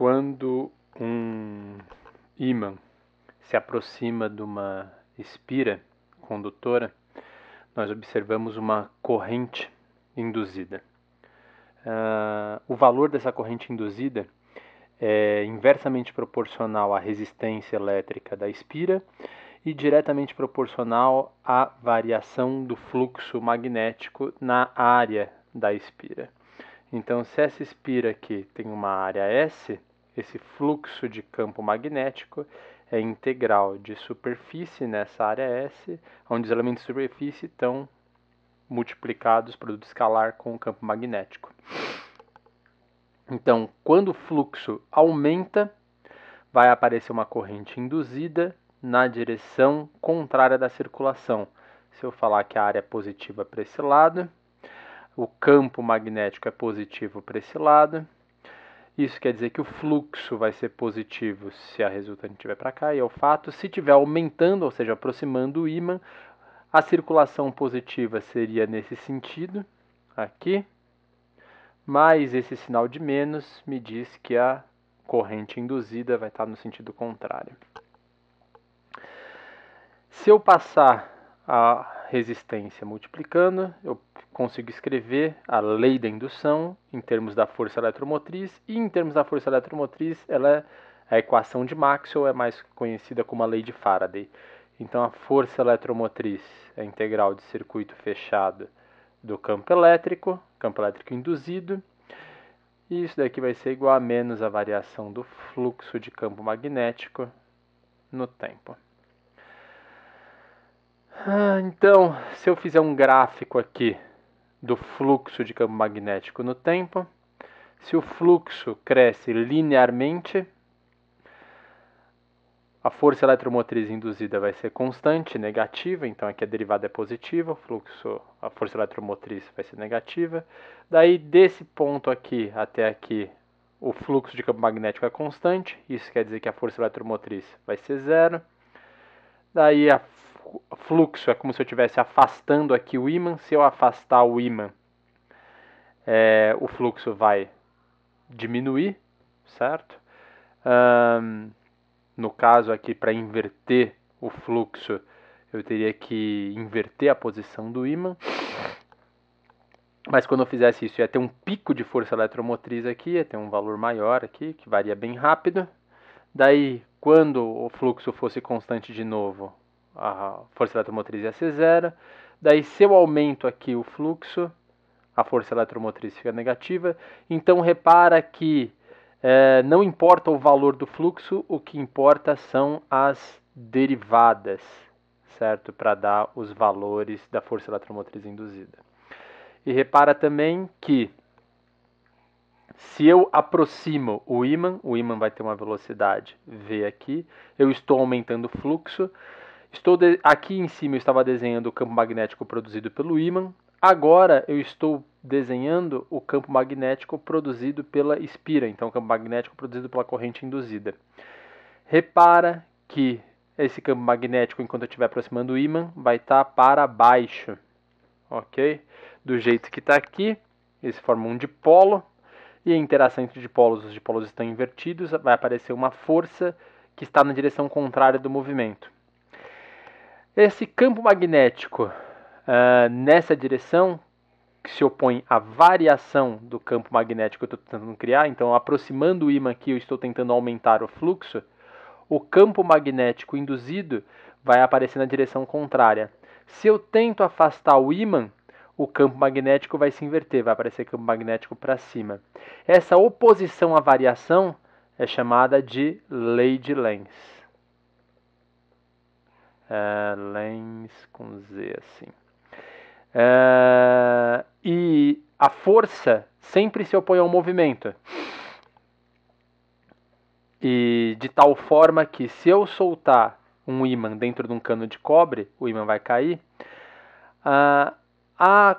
quando um ímã se aproxima de uma espira condutora, nós observamos uma corrente induzida. Uh, o valor dessa corrente induzida é inversamente proporcional à resistência elétrica da espira e diretamente proporcional à variação do fluxo magnético na área da espira. Então, se essa espira aqui tem uma área S, esse fluxo de campo magnético é integral de superfície nessa área S, onde os elementos de superfície estão multiplicados, produto escalar, com o campo magnético. Então, quando o fluxo aumenta, vai aparecer uma corrente induzida na direção contrária da circulação. Se eu falar que a área é positiva para esse lado, o campo magnético é positivo para esse lado, isso quer dizer que o fluxo vai ser positivo se a resultante estiver para cá, e é o fato. Se estiver aumentando, ou seja, aproximando o ímã, a circulação positiva seria nesse sentido, aqui, Mas esse sinal de menos me diz que a corrente induzida vai estar no sentido contrário. Se eu passar a resistência multiplicando, eu consigo escrever a lei da indução em termos da força eletromotriz, e em termos da força eletromotriz, ela é a equação de Maxwell é mais conhecida como a lei de Faraday. Então, a força eletromotriz é integral de circuito fechado do campo elétrico, campo elétrico induzido, e isso daqui vai ser igual a menos a variação do fluxo de campo magnético no tempo. Ah, então, se eu fizer um gráfico aqui do fluxo de campo magnético no tempo, se o fluxo cresce linearmente, a força eletromotriz induzida vai ser constante, negativa, então aqui a derivada é positiva, o fluxo, a força eletromotriz vai ser negativa. Daí desse ponto aqui até aqui, o fluxo de campo magnético é constante, isso quer dizer que a força eletromotriz vai ser zero. Daí a fluxo, é como se eu estivesse afastando aqui o ímã. Se eu afastar o ímã, é, o fluxo vai diminuir, certo? Um, no caso aqui, para inverter o fluxo, eu teria que inverter a posição do ímã. Mas quando eu fizesse isso, ia ter um pico de força eletromotriz aqui, ia ter um valor maior aqui, que varia bem rápido. Daí, quando o fluxo fosse constante de novo, a força eletromotriz ia ser zero. Daí, se eu aumento aqui o fluxo, a força eletromotriz fica negativa. Então, repara que é, não importa o valor do fluxo, o que importa são as derivadas, certo? Para dar os valores da força eletromotriz induzida. E repara também que se eu aproximo o ímã, o ímã vai ter uma velocidade v aqui, eu estou aumentando o fluxo, Estou de... Aqui em cima eu estava desenhando o campo magnético produzido pelo ímã. Agora eu estou desenhando o campo magnético produzido pela espira, então o campo magnético produzido pela corrente induzida. Repara que esse campo magnético, enquanto eu estiver aproximando o ímã, vai estar para baixo, ok? Do jeito que está aqui, esse forma um dipolo, e a interação entre dipolos, os dipolos estão invertidos, vai aparecer uma força que está na direção contrária do movimento. Esse campo magnético uh, nessa direção, que se opõe à variação do campo magnético que eu estou tentando criar, então aproximando o ímã que eu estou tentando aumentar o fluxo, o campo magnético induzido vai aparecer na direção contrária. Se eu tento afastar o ímã, o campo magnético vai se inverter, vai aparecer campo magnético para cima. Essa oposição à variação é chamada de lei de Lenz. Uh, Lens com Z assim. Ah, e a força sempre se opõe ao movimento. E de tal forma que se eu soltar um ímã dentro de um cano de cobre, o ímã vai cair. Uh, a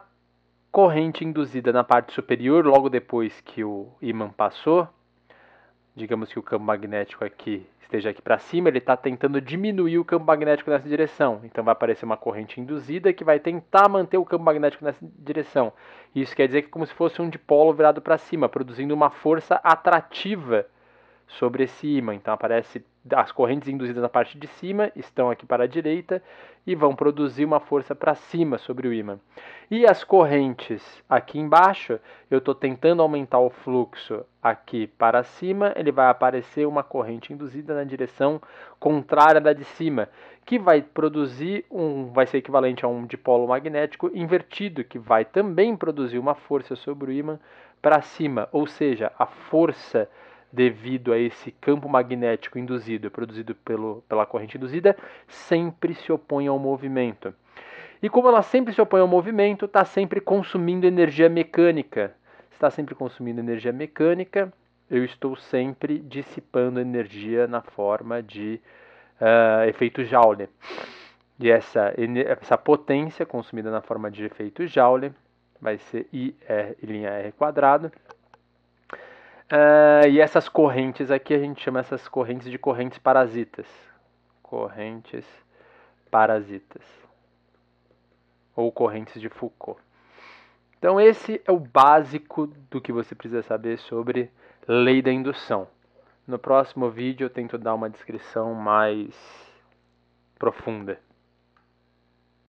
corrente induzida na parte superior, logo depois que o ímã passou, digamos que o campo magnético aqui esteja aqui para cima, ele está tentando diminuir o campo magnético nessa direção. Então vai aparecer uma corrente induzida que vai tentar manter o campo magnético nessa direção. Isso quer dizer que é como se fosse um dipolo virado para cima, produzindo uma força atrativa sobre esse ímã. Então aparece as correntes induzidas na parte de cima, estão aqui para a direita, e vão produzir uma força para cima sobre o ímã. E as correntes aqui embaixo, eu estou tentando aumentar o fluxo aqui para cima, ele vai aparecer uma corrente induzida na direção contrária da de cima, que vai produzir um, vai ser equivalente a um dipolo magnético invertido, que vai também produzir uma força sobre o ímã para cima, ou seja, a força devido a esse campo magnético induzido, produzido pelo, pela corrente induzida, sempre se opõe ao movimento. E como ela sempre se opõe ao movimento, está sempre consumindo energia mecânica. Está sempre consumindo energia mecânica, eu estou sempre dissipando energia na forma de uh, ah, efeito Joule. E essa, essa potência consumida na forma de efeito Joule vai ser IR' quadrado ah, e essas correntes aqui a gente chama essas correntes de correntes parasitas. Correntes parasitas. Ou correntes de Foucault. Então, esse é o básico do que você precisa saber sobre lei da indução. No próximo vídeo, eu tento dar uma descrição mais profunda.